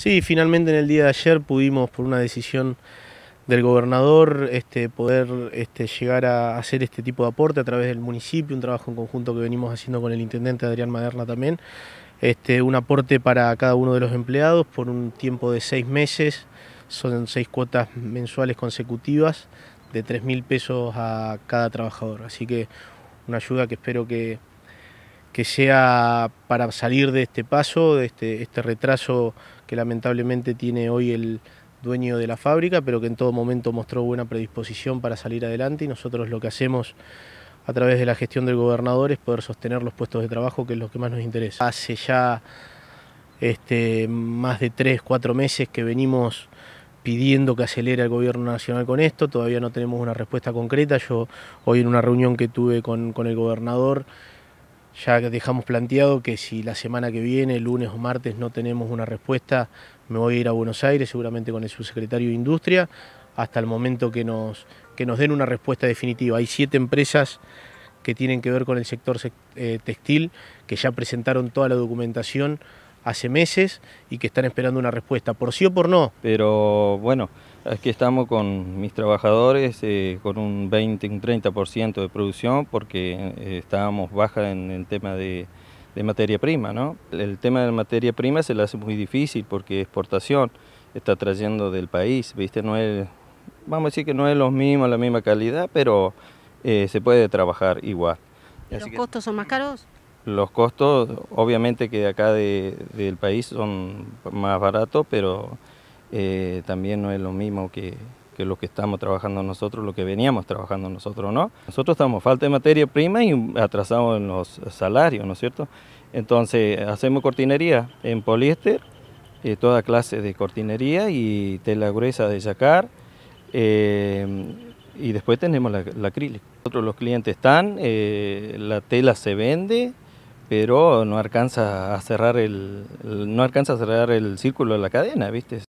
Sí, finalmente en el día de ayer pudimos, por una decisión del gobernador, este, poder este, llegar a hacer este tipo de aporte a través del municipio, un trabajo en conjunto que venimos haciendo con el intendente Adrián Maderna también, este, un aporte para cada uno de los empleados por un tiempo de seis meses, son seis cuotas mensuales consecutivas de tres mil pesos a cada trabajador, así que una ayuda que espero que que sea para salir de este paso, de este, este, retraso que lamentablemente tiene hoy el dueño de la fábrica, pero que en todo momento mostró buena predisposición para salir adelante y nosotros lo que hacemos a través de la gestión del gobernador es poder sostener los puestos de trabajo, que es lo que más nos interesa. Hace ya este, más de tres, cuatro meses que venimos pidiendo que acelere el gobierno nacional con esto, todavía no tenemos una respuesta concreta. Yo hoy en una reunión que tuve con el gobernador ya dejamos planteado que si la semana que viene, lunes o martes, no tenemos una respuesta, me voy a ir a Buenos Aires, seguramente con el subsecretario de Industria, hasta el momento que nos, que nos den una respuesta definitiva. Hay siete empresas que tienen que ver con el sector eh, textil, que ya presentaron toda la documentación hace meses y que están esperando una respuesta, por sí o por no. Pero bueno, aquí estamos con mis trabajadores eh, con un 20, un 30% de producción porque eh, estábamos baja en el tema de, materia prima, ¿no? El tema de materia prima se le hace muy difícil porque exportación está trayendo del país, ¿viste? No es, vamos a decir que no es lo mismo, la misma calidad, pero eh, se puede trabajar igual. ¿Los costos son más caros? Los costos, obviamente que acá del país son más baratos, pero eh, también no es lo mismo que, lo que estamos trabajando nosotros, lo que veníamos trabajando nosotros, ¿no? Nosotros estamos falta de materia prima y atrasamos en los salarios, ¿no es cierto? Entonces hacemos cortinería en poliéster, eh, toda clase de cortinería y tela gruesa de yacar, eh, y después tenemos la, acrílico. los clientes están, la tela se vende, pero no alcanza a cerrar el, no alcanza a cerrar el círculo de la cadena, ¿viste?